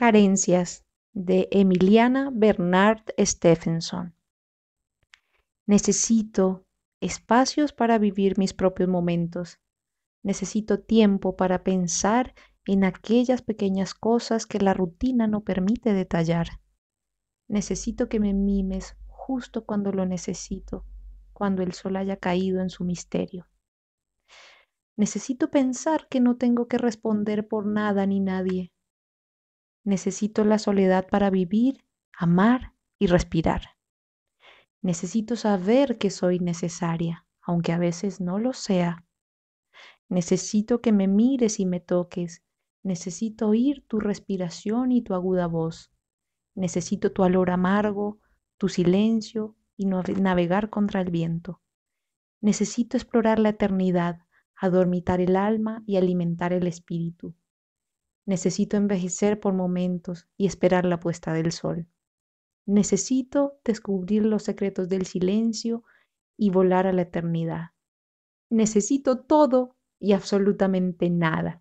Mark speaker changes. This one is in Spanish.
Speaker 1: Carencias de Emiliana Bernard Stephenson. Necesito espacios para vivir mis propios momentos. Necesito tiempo para pensar en aquellas pequeñas cosas que la rutina no permite detallar. Necesito que me mimes justo cuando lo necesito, cuando el sol haya caído en su misterio. Necesito pensar que no tengo que responder por nada ni nadie, Necesito la soledad para vivir, amar y respirar. Necesito saber que soy necesaria, aunque a veces no lo sea. Necesito que me mires y me toques. Necesito oír tu respiración y tu aguda voz. Necesito tu olor amargo, tu silencio y navegar contra el viento. Necesito explorar la eternidad, adormitar el alma y alimentar el espíritu. Necesito envejecer por momentos y esperar la puesta del sol. Necesito descubrir los secretos del silencio y volar a la eternidad. Necesito todo y absolutamente nada.